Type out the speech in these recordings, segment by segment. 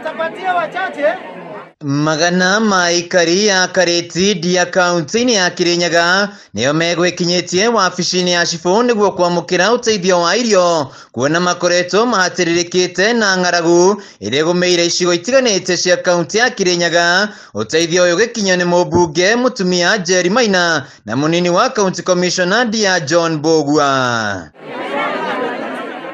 nitapatia wachache magana maikari ya kareti ya kaunti-inĩ ya kĩrĩnyaga nĩo megwĩkinyĩtie wabici-inĩ ya cibũ nĩguo kwamũkĩra ũteithio wa irio kuona makoretwo mahatĩrĩrĩkĩte na ng'aragu ĩrĩa ĩgũmĩire icigo itiganĩte cia kaunti ya kĩrĩnyaga ũteithio ũyũ ũgĩkinyio nĩ mũmbunge mutumia Njeri Maina na munini wa kaunti komishona Dia John bogua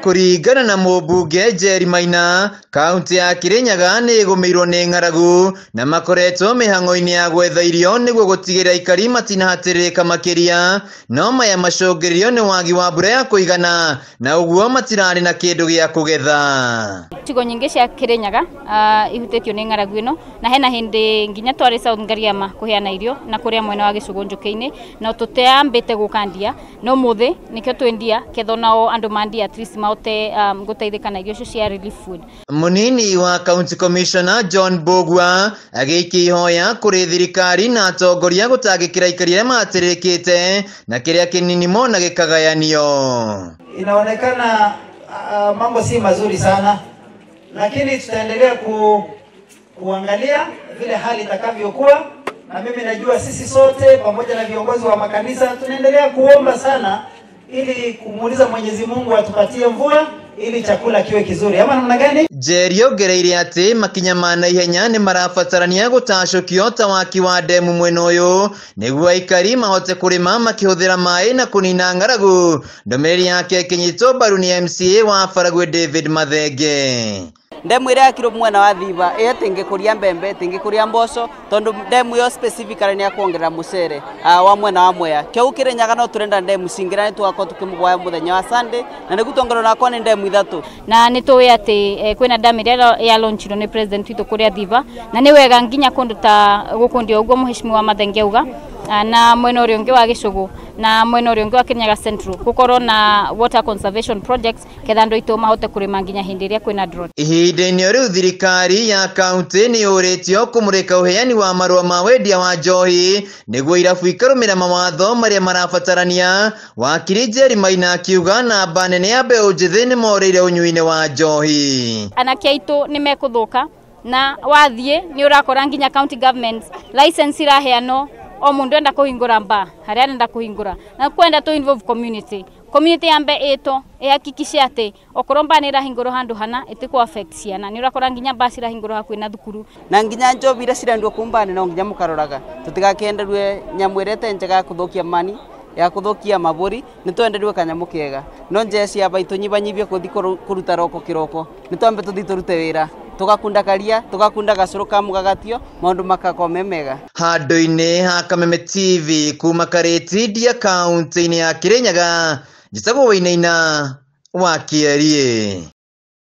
kurigana na mubunge Jerry Maina kaunti ya Kirinyaga nä gumiirwo nä ng'aragu na makoretwo mĩhango ini ya gwetha irio nĩguo gũtigĩrĩra ikari matinahatĩrĩrĩka makĩria no maya macũngĩrĩrio nĩ wagi wa mbura ya kũigana na ũguo matirari na kĩndũ gĩa kũgetha cigo nyingĩ cia Kirinyaga uh, ihutĩtio nĩ ng'aragu ino na hena hĩndĩ nginya twarĩ South Ngariama kũheana irio na kũrĩa mwena wa gĩcũgũ njũkĩ-inĩ no tũteambĩte gũkandia no mũthĩ nĩkĩo twendia ketha nao andũ mandia at least mao sote um, gutaithikanagia ucio cia relief food munini wa county commissioner John Bogwa agiikia ihoya kuri thirikari na atongoria gutangikira ikari iria matiririkite na kiria kinini mona gikagayanio inaonekana uh, uh, mambo si mazuri sana lakini tutaendelea ku, kuangalia vile hali itakavyokuwa na mimi najua sisi sote pamoja na viongozi wa makanisa tunaendelea kuomba sana ili kumuuliza Mwenyezi Mungu atupatie mvua ili chakula kiwe kizuri ama namna gani? Njeri yongereire ate makinyamana ma naihenya ni marabatarania gutacukio kiota waki wa demu mwenoyo uyu niguo aikari mahote kurima makihuthira mai na kunina ng'aragu ndumiriri yake ikinyitwo mbaru MCA wa Faragwe David Mathenge ndemwire akirå mwena wa thiva ä tingä mbembe tingä mboco tondå ndemu ä yo specifically nä akuongerera må cere ah, wa mwena wa mwea kä u kä rä nyaga no tå renda ndemu cingä ra nä twakorwo tå kä må gwaya må thenya wa sunday na nä gutongerwo nakwa nä ndemu ithatå na nä tå ä atä eh, kwä na ndam ä rä a yalonchirwo nä president kå rä a na nä wega nginya kå ndå ta gå kå ndia å guo må na mwena å rä å ngä wa gä na mwena uria ungi wa Kirinyaga Central gukorwo na water conservation projects ketha andu aitu mahote kurima nginya hindi iria kwina drought ihinda-ini riu thirikari ya kaunti ni yuritio kumurika uheani wa marua ma wendia wa njohi niguo irabu ikarumira mawatho maria marabatarania wakiri Njeri Maina akiuga namba nene ya mbeũ njĩthĩ nĩ morĩire ũnyui-inĩ wa njohi anake aitũ nĩ mekũthũka na wathiĩ ni ũrakora nginya county government license iraheanwo o mundu enda kuhingura mba haria arenda kuhingura na kwenda tu involve community community yambe ito ihakikishe ati okorwo mba nä irahingå handu hana itikå affect ciana nä å rakora nginya mba cirahingå rwo hakuä na thukuru na nginya njobi iria cirendwo kumbani no nginya mukaroraga tutigakenderue nyamu ä te njega ya kå thå kia mani ya kå thå kia mabåri nä twenderue kanyamå kega no njeci amba itå nyibanyibie kå thi kå ruta roko kä roko nä twambe tå thi tå rute wä ra tugakunda karia tugakunda gacuru ka mugagatio maundu makakome mega handu-ini ha kameme tv kuma karĩtindia kaunti-inĩ ya kĩrĩnyaga njitagwo wainaina wa kĩarie